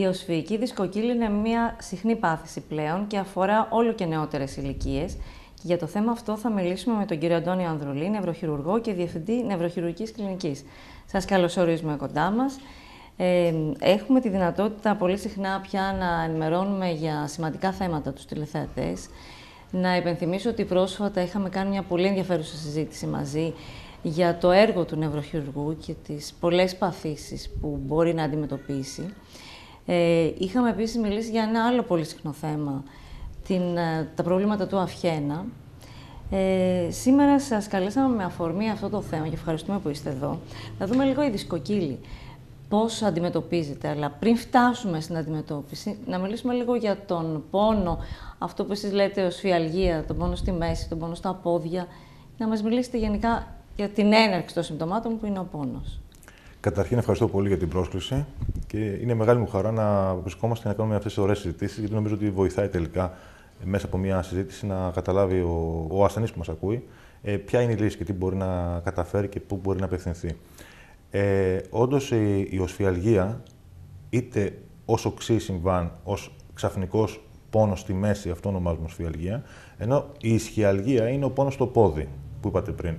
Η οσφυϊκή δισκοκύλη είναι μια συχνή πάθηση πλέον και αφορά όλο και νεότερες ηλικίες. Και για το θέμα αυτό θα μιλήσουμε με τον κύριο Αντώνιο Ανδρουλή, νευροχειρουργό και διευθυντή νευροχειρουργικής κλινικής. Σας καλωσορίζουμε κοντά μας. Ε, έχουμε τη δυνατότητα πολύ συχνά πια να ενημερώνουμε για σημαντικά θέματα τους τηλεθεατές. Να υπενθυμίσω ότι πρόσφατα είχαμε κάνει μια πολύ ενδιαφέρουσα συζήτηση μαζί για το έργο του νευροχειρουργού και τις πολλές παθήσεις που μπορεί να αντιμετωπίσει. Ε, είχαμε επίσης μιλήσει για ένα άλλο πολύ συχνό θέμα, την, ε, τα προβλήματα του Αφιένα. Ε, σήμερα σας καλέσαμε με αφορμή αυτό το θέμα και ευχαριστούμε που είστε εδώ. Να δούμε λίγο η δισκοκύλη, πώς αντιμετωπίζεται, αλλά πριν φτάσουμε στην αντιμετώπιση, να μιλήσουμε λίγο για τον πόνο, αυτό που εσείς λέτε ως φιαλγία, τον πόνο στη μέση, τον πόνο στα πόδια, να μας μιλήσετε γενικά για την έναρξη των συμπτωμάτων που είναι ο πόνος. Καταρχήν, ευχαριστώ πολύ για την πρόσκληση και είναι μεγάλη μου χαρά να βρισκόμαστε και να κάνουμε αυτές τις ωραίες συζητήσεις, γιατί νομίζω ότι βοηθάει τελικά μέσα από μια συζήτηση να καταλάβει ο, ο ασθενής που μας ακούει ε, ποια είναι η λύση και τι μπορεί να καταφέρει και πού μπορεί να απευθυνθεί. Ε, Όντως, η, η οσφιαλγία, είτε ως οξύ συμβάν, ως ξαφνικός πόνος στη μέση, αυτό ονομάζουμε οσφιαλγία, ενώ η ισχυαλγία είναι ο πόνος στο πόδι που είπατε πριν.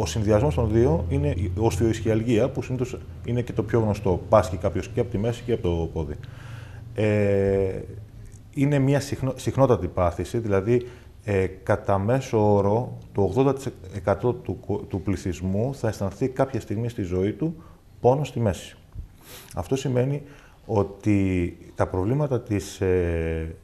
Ο συνδυασμός των δύο είναι η οσφιοϊσχυαλγία, που συνήθως είναι και το πιο γνωστό. Πάσχει κάποιος και από τη μέση και από το πόδι. Ε, είναι μια συχνο, συχνότατη πάθηση, δηλαδή ε, κατά μέσο όρο το 80% του, πληθυσμού θα αισθανθεί κάποια στιγμή στη ζωή του πόνο στη μέση. Αυτό σημαίνει ότι τα προβλήματα της, ε,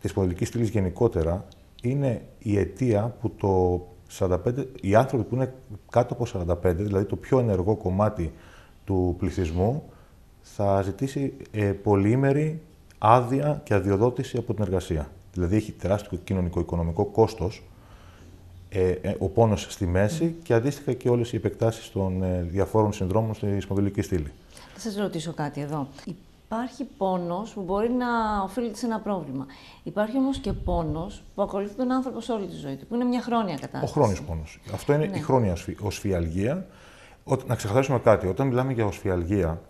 της στήλης γενικότερα είναι η αιτία που το 45, οι άνθρωποι που είναι κάτω από 45, δηλαδή το πιο ενεργό κομμάτι του πληθυσμού, θα ζητήσει ε, πολυήμερη άδεια και αδειοδότηση από την εργασία. Δηλαδή έχει τεράστιο κοινωνικό-οικονομικό κόστος, ε, ε, ο πόνος στη μέση και αντίστοιχα και όλες οι επεκτάσεις των ε, διαφόρων συνδρόμων στη σπονδυλική στήλη. Θα σας ρωτήσω κάτι εδώ υπάρχει πόνος που μπορεί να οφείλεται σε ένα πρόβλημα. Υπάρχει όμως και πόνος που ακολουθεί τον άνθρωπο σε όλη τη ζωή του, που είναι μια χρόνια κατάσταση. Ο χρόνιος πόνος. Αυτό είναι η ναι. χρόνια οσφιαλγία. Να ξεχάσουμε κάτι. Όταν μιλάμε για οσφιαλγία,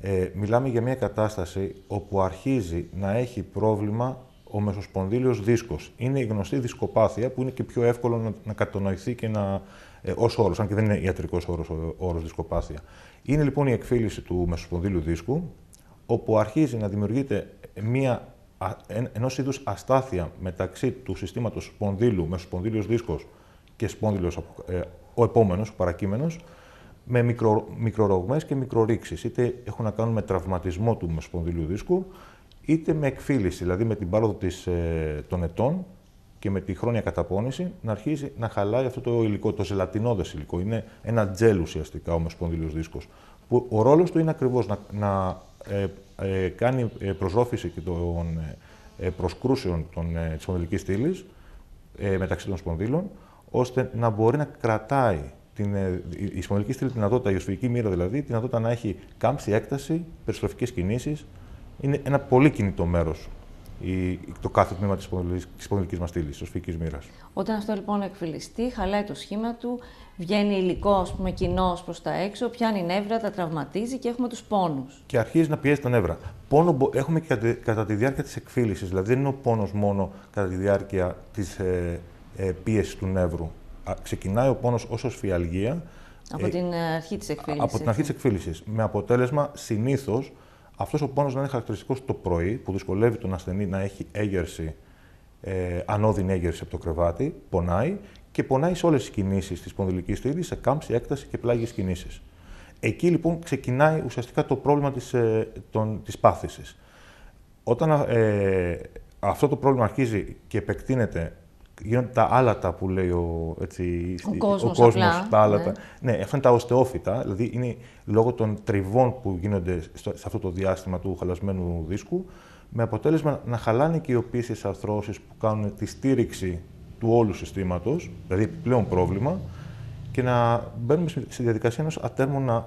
ε, μιλάμε για μια κατάσταση όπου αρχίζει να έχει πρόβλημα ο μεσοσπονδύλιος δίσκος. Είναι η γνωστή δισκοπάθεια που είναι και πιο εύκολο να, να κατονοηθεί και να, ε, ως αν και δεν είναι ιατρικός όρος, δισκοπάθεια. Είναι λοιπόν η εκφύληση του μεσοσπονδύλιου δίσκου, όπου αρχίζει να δημιουργείται μια, ενός είδους αστάθεια μεταξύ του συστήματος σπονδύλου, μεσοσπονδύλιος δίσκος και σπονδύλιος ε, ο επόμενος, ο παρακείμενος, με μικρο, και μικρορήξεις. Είτε έχουν να κάνουν με τραυματισμό του μεσοσπονδυλίου δίσκου, είτε με εκφύληση, δηλαδή με την πάροδο ε, των ετών και με τη χρόνια καταπώνηση, να αρχίζει να χαλάει αυτό το υλικό, το ζελατινόδε υλικό. Είναι ένα τζέλ ουσιαστικά ο μεσοσπονδυλίος δίσκος, που ο ρόλος του είναι ακριβώς να, να ε, ε, κάνει ε, προσώφηση και των προσκρούσεων των, της σπονδυλικής στήλης μεταξύ των σπονδύλων, ώστε να μπορεί να κρατάει την, η σπονδυλική στήλη την δυνατότητα, η οσφυγική μοίρα δηλαδή, την δυνατότητα να έχει κάμψη έκταση, περιστροφικές κινήσεις. Είναι ένα πολύ κινητό μέρος η, το κάθε τμήμα της σπονδυλική μας στήλης, της οσφυκή μοίρας. Όταν αυτό λοιπόν εκφυλιστεί, χαλάει το σχήμα του, βγαίνει υλικό κοινό προς τα έξω, πιάνει νεύρα, τα τραυματίζει και έχουμε τους πόνους. Και αρχίζει να πιέζει τα νεύρα. Πόνο έχουμε και κατά τη διάρκεια της εκφύλησης, δηλαδή δεν είναι ο πόνος μόνο κατά τη διάρκεια της ε, ε πίεσης του νεύρου. Ξεκινάει ο πόνος ως φιαλγία. Από ε, την αρχή της εκφύλησης. Από την αρχή της εκφύλησης. Με αποτέλεσμα συνήθως αυτός ο πόνος να είναι χαρακτηριστικός το πρωί, που δυσκολεύει τον ασθενή να έχει έγερση, ε, ανώδυνη έγερση από το κρεβάτι, πονάει και πονάει σε όλες τις κινήσεις της του στήλη, σε κάμψη, έκταση και πλάγιες κινήσεις. Εκεί λοιπόν ξεκινάει ουσιαστικά το πρόβλημα της, ε, της πάθησης. Όταν ε, αυτό το πρόβλημα αρχίζει και επεκτείνεται γίνονται τα άλατα που λέει ο, έτσι, ο, ο κόσμος, ναι. ναι. αυτά είναι τα οστεόφυτα, δηλαδή είναι λόγω των τριβών που γίνονται σε αυτό το διάστημα του χαλασμένου δίσκου, με αποτέλεσμα να χαλάνε και οι οποίες αρθρώσεις που κάνουν τη στήριξη του όλου συστήματος, δηλαδή πλέον πρόβλημα, και να μπαίνουμε στη διαδικασία ενός ατέρμονα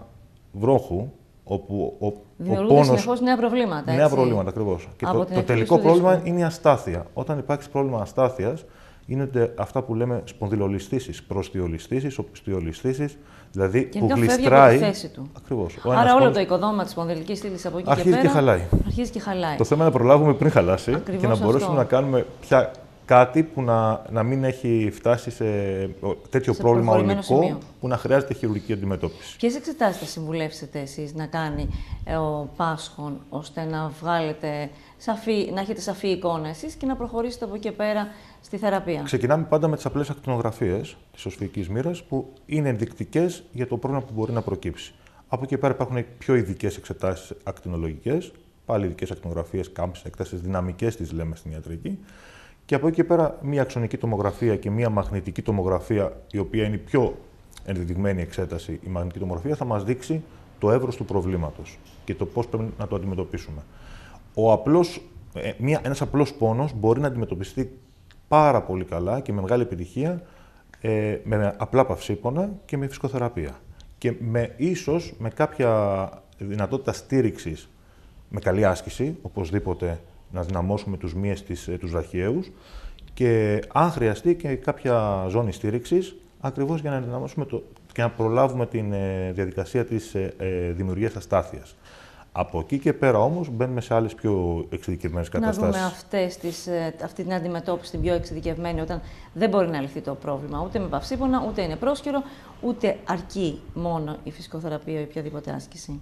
βρόχου, όπου ο, ο πόνος... συνεχώς νέα προβλήματα, έτσι. Νέα προβλήματα, ακριβώς. το, τελικό πρόβλημα είναι η αστάθεια. Όταν υπάρχει πρόβλημα αστάθειας, είναι αυτά που λέμε σπονδυλολιστήσεις, προστιολιστήσεις, οπισθιολιστήσεις, δηλαδή και που γλιστράει. Από τη θέση του. Ακριβώς. Ο Άρα όλο το οικοδόμα της σπονδυλικής στήλης από εκεί αρχίζει και, πέρα, και χαλάει. αρχίζει και χαλάει. Το θέμα είναι να προλάβουμε πριν χαλάσει και να αυτό. μπορέσουμε να κάνουμε πια κάτι που να, να μην έχει φτάσει σε τέτοιο πρόβλημα ολικό που να χρειάζεται χειρουργική αντιμετώπιση. Ποιες εξετάσεις θα συμβουλεύσετε εσείς να κάνει ε, ο Πάσχων ώστε να βγάλετε σαφή, να έχετε σαφή εικόνα εσείς και να προχωρήσετε από εκεί πέρα στη θεραπεία. Ξεκινάμε πάντα με τις απλές ακτινογραφίες της οσφυγική μοίρας που είναι ενδεικτικές για το πρόβλημα που μπορεί να προκύψει. Από εκεί πέρα υπάρχουν πιο ειδικές εξετάσεις ακτινολογικές, πάλι ειδικές ακτινογραφίες, κάμψη, εκτάσεις, δυναμικές τις λέμε στην ιατρική. Και από εκεί και πέρα μία αξονική τομογραφία και μία μαγνητική τομογραφία, η οποία είναι η πιο ενδεδειγμένη εξέταση, η μαγνητική τομογραφία, θα μας δείξει το εύρος του προβλήματος και το πώς πρέπει να το αντιμετωπίσουμε ο απλός, ε, μια, ένας απλός πόνος μπορεί να αντιμετωπιστεί πάρα πολύ καλά και με μεγάλη επιτυχία ε, με απλά παυσίπονα και με φυσικοθεραπεία. Και με, ίσως με κάποια δυνατότητα στήριξης με καλή άσκηση, οπωσδήποτε να δυναμώσουμε τους μύες της, ε, τους βραχιαίους και αν χρειαστεί και κάποια ζώνη στήριξης, ακριβώς για να δυναμώσουμε και να προλάβουμε τη ε, διαδικασία της ε, ε, δημιουργίας από εκεί και πέρα όμως μπαίνουμε σε άλλες πιο εξειδικευμένες καταστάσει. Να δούμε αυτές τις, ε, αυτή την αντιμετώπιση, την πιο εξειδικευμένη, όταν δεν μπορεί να λυθεί το πρόβλημα ούτε με παυσίπονα, ούτε είναι πρόσχερο, ούτε αρκεί μόνο η φυσικοθεραπεία ή οποιαδήποτε άσκηση.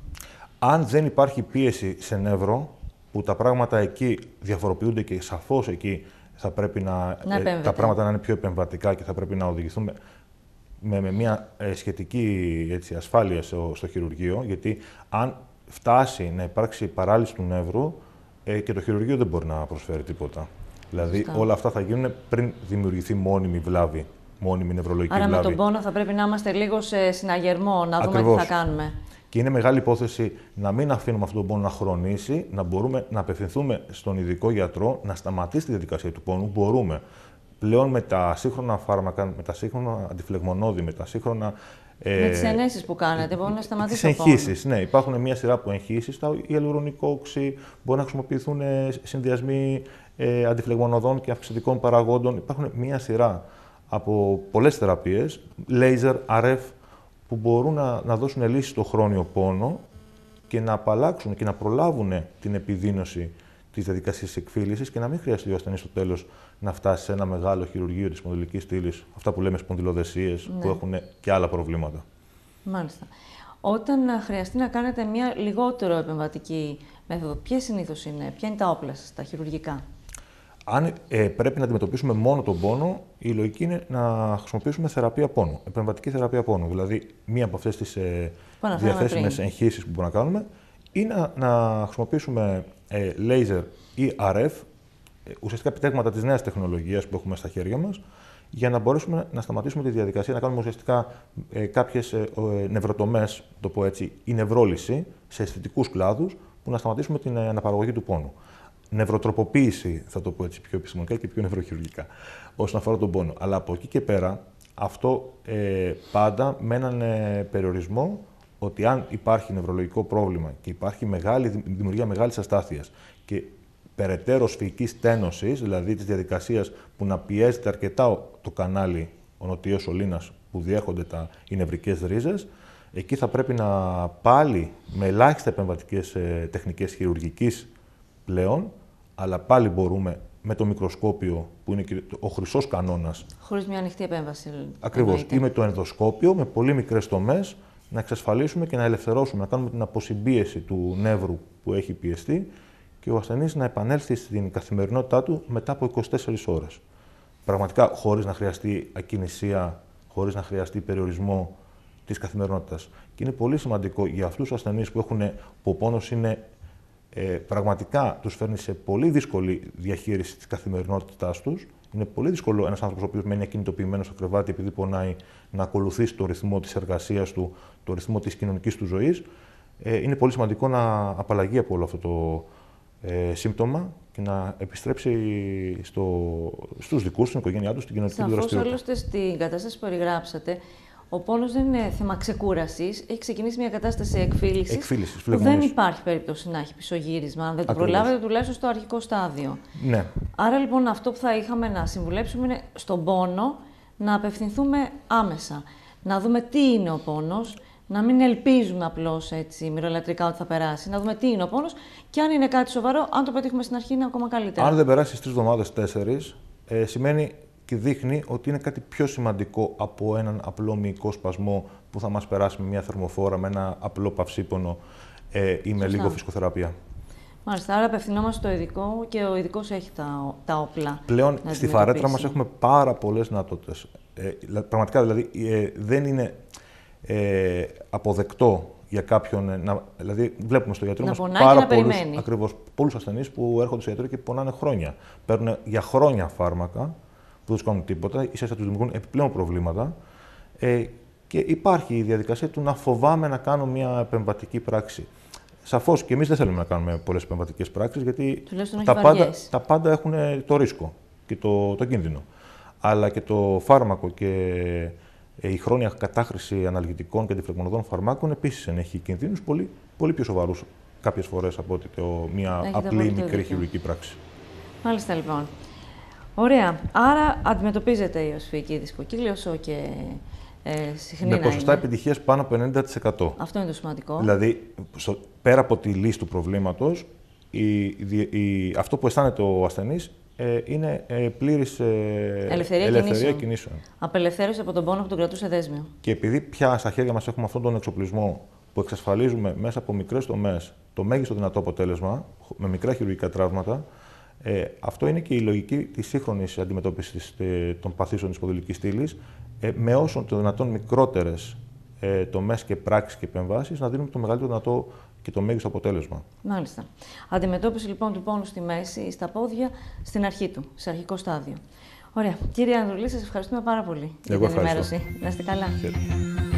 Αν δεν υπάρχει πίεση σε νεύρο, που τα πράγματα εκεί διαφοροποιούνται και σαφώς εκεί θα πρέπει να, να ε, τα πράγματα να είναι πιο επεμβατικά και θα πρέπει να οδηγηθούμε με, με μια ε, σχετική έτσι, ασφάλεια στο χειρουργείο, γιατί αν φτάσει να υπάρξει παράλυση του νεύρου ε, και το χειρουργείο δεν μπορεί να προσφέρει τίποτα. Δηλαδή όλα αυτά θα γίνουν πριν δημιουργηθεί μόνιμη βλάβη, μόνιμη νευρολογική βλάβη. Άρα με τον πόνο θα πρέπει να είμαστε λίγο σε συναγερμό, να δούμε τι θα κάνουμε. Και είναι μεγάλη υπόθεση να μην αφήνουμε αυτόν τον πόνο να χρονίσει, να μπορούμε να απευθυνθούμε στον ειδικό γιατρό, να σταματήσει τη διαδικασία του πόνου. Μπορούμε. Πλέον με τα σύγχρονα φάρμακα, με τα σύγχρονα αντιφλεγμονώδη, με τα σύγχρονα ε, με τις ενέσεις που κάνετε, μπορεί να σταματήσει Τις Εγχύσει, ναι, υπάρχουν μια σειρά από εγχύσει. η υλουρονικό οξύ, μπορεί να χρησιμοποιηθούν ε, συνδυασμοί ε, αντιφλεγμονωδών και αυξητικών παραγόντων. Υπάρχουν μια σειρά από πολλές θεραπείες, laser, RF, που μπορούν να, να δώσουν λύση στο χρόνιο πόνο και να απαλλάξουν και να προλάβουν την επιδείνωση τη διαδικασία εκφύλησης και να μην χρειαστεί ο ασθενής στο τέλος να φτάσει σε ένα μεγάλο χειρουργείο της σπονδυλική στήλης, αυτά που λέμε σπονδυλοδεσίες, που ναι. έχουν και άλλα προβλήματα. Μάλιστα. Όταν χρειαστεί να κάνετε μια λιγότερο επεμβατική μέθοδο, ποιες συνήθως είναι, ποια είναι τα όπλα σας, τα χειρουργικά. Αν ε, πρέπει να αντιμετωπίσουμε μόνο τον πόνο, η λογική είναι να χρησιμοποιήσουμε θεραπεία πόνου, επεμβατική θεραπεία πόνου. Δηλαδή, μία από αυτές τις ε, διαθέσιμε εγχύσει που μπορούμε να κάνουμε ή να, να χρησιμοποιήσουμε ε, laser ή e RF, ε, ουσιαστικά επιτέγματα της νέας τεχνολογίας που έχουμε στα χέρια μας, για να μπορέσουμε να σταματήσουμε τη διαδικασία, να κάνουμε ουσιαστικά ε, κάποιες ε, ε νευροτομές, το πω έτσι, ή νευρόληση σε αισθητικούς κλάδους, που να σταματήσουμε την ε, αναπαραγωγή του πόνου. Νευροτροποποίηση, θα το πω έτσι πιο επιστημονικά και πιο νευροχειρουργικά, όσον αφορά τον πόνο. Αλλά από εκεί και πέρα, αυτό πάντα με έναν περιορισμό ότι αν υπάρχει νευρολογικό πρόβλημα και υπάρχει μεγάλη, δημιουργία μεγάλης αστάθειας και περαιτέρω σφυγική τένωση, δηλαδή της διαδικασίας που να πιέζεται αρκετά το κανάλι, ο νοτιός σωλήνας που διέχονται τα, οι νευρικές ρίζες, εκεί θα πρέπει να πάλι με ελάχιστα επεμβατικές ε, τεχνικές χειρουργικής πλέον, αλλά πάλι μπορούμε με το μικροσκόπιο που είναι ο χρυσός κανόνας. Χωρίς μια ανοιχτή επέμβαση. Ακριβώς. Ή με το ενδοσκόπιο, με πολύ μικρές τομές, να εξασφαλίσουμε και να ελευθερώσουμε, να κάνουμε την αποσυμπίεση του νεύρου που έχει πιεστεί και ο ασθενής να επανέλθει στην καθημερινότητά του μετά από 24 ώρες. Πραγματικά χωρίς να χρειαστεί ακινησία, χωρίς να χρειαστεί περιορισμό της καθημερινότητας. Και είναι πολύ σημαντικό για αυτούς τους ασθενείς που, έχουν, που ο πόνο είναι ε, πραγματικά τους φέρνει σε πολύ δύσκολη διαχείριση της καθημερινότητάς τους, είναι πολύ δύσκολο ένας άνθρωπος ο οποίος μένει ακινητοποιημένος στο κρεβάτι επειδή πονάει να ακολουθήσει το ρυθμό της εργασίας του, το ρυθμό της κοινωνικής του ζωής. Ε, είναι πολύ σημαντικό να απαλλαγεί από όλο αυτό το ε, σύμπτωμα και να επιστρέψει στο, στους δικούς του, στην οικογένειά του, στην κοινωνική του δραστηριότητα. στην κατάσταση που περιγράψατε, ο πόνο δεν είναι θέμα ξεκούρασης. Έχει ξεκινήσει μια κατάσταση εκφύλησης. που δεν υπάρχει περίπτωση να έχει πισωγύρισμα. Αν δεν το προλάβετε, τουλάχιστον στο αρχικό στάδιο. Ναι. Άρα λοιπόν αυτό που θα είχαμε να συμβουλέψουμε είναι στον πόνο να απευθυνθούμε άμεσα. Να δούμε τι είναι ο πόνος. Να μην ελπίζουμε απλώς έτσι μυρολατρικά ότι θα περάσει. Να δούμε τι είναι ο πόνος και αν είναι κάτι σοβαρό, αν το πετύχουμε στην αρχή είναι ακόμα καλύτερα. Αν δεν περάσει τρεις εβδομάδες, τέσσερις, ε, σημαίνει και δείχνει ότι είναι κάτι πιο σημαντικό από έναν απλό μυϊκό σπασμό που θα μας περάσει με μια θερμοφόρα, με ένα απλό παυσίπονο ε, ή με λίγο φυσικοθεραπεία. Μάλιστα, άρα απευθυνόμαστε στο ειδικό και ο ειδικός έχει τα, τα όπλα. Πλέον στη φαρέτρα μας έχουμε πάρα πολλές δυνατότητες. Ε, πραγματικά δηλαδή ε, δεν είναι ε, αποδεκτό για κάποιον. Ε, να, δηλαδή, βλέπουμε στο γιατρό μα πάρα πολλού ακριβώς πολλούς ασθενείς που έρχονται στο γιατρό και πονάνε χρόνια. Παίρνουν για χρόνια φάρμακα που δεν τους κάνουν τίποτα, ίσα θα τους δημιουργούν επιπλέον προβλήματα. Ε, και υπάρχει η διαδικασία του να φοβάμαι να κάνω μια επεμβατική πράξη. Σαφώς και εμείς δεν θέλουμε να κάνουμε πολλές επεμβατικές πράξεις, γιατί τα πάντα, τα πάντα έχουν το ρίσκο και το, το κίνδυνο. Αλλά και το φάρμακο και ε, η χρόνια κατάχρηση αναλγητικών και αντιφλεγμονωδών φαρμάκων επίσης ενέχει κινδύνους πολύ, πολύ πιο σοβαρούς κάποιες φορές από ότι μια απλή μικρή χειρουργική πράξη. Μάλιστα λοιπόν. Ωραία. Άρα αντιμετωπίζεται η οσφυγική δισκοκύλη όσο και ε, συχνή Με ποσοστά επιτυχίας πάνω από 90%. Αυτό είναι το σημαντικό. Δηλαδή, στο, πέρα από τη λύση του προβλήματος, αυτό που αισθάνεται ο ασθενής ε, είναι ε, πλήρης ε, ελευθερία, ελευθερία κινήσεων. κινήσεων. Απελευθέρωση από τον πόνο που τον κρατούσε δέσμιο. Και επειδή πια στα χέρια μας έχουμε αυτόν τον εξοπλισμό που εξασφαλίζουμε μέσα από μικρές τομές το μέγιστο δυνατό αποτέλεσμα, με μικρά χειρουργικά τραύματα, ε, αυτό είναι και η λογική της σύγχρονης αντιμετώπισης ε, των παθήσεων της ποδηλικής στήλης, ε, με όσο το δυνατόν μικρότερες ε, τομές και πράξεις και επεμβάσεις, να δίνουμε το μεγαλύτερο δυνατό και το μέγιστο αποτέλεσμα. Μάλιστα. Αντιμετώπιση λοιπόν του πόνου στη μέση, στα πόδια, στην αρχή του, σε αρχικό στάδιο. Ωραία. Κύριε Ανδρουλή, σας ευχαριστούμε πάρα πολύ για την ενημέρωση. Να είστε καλά.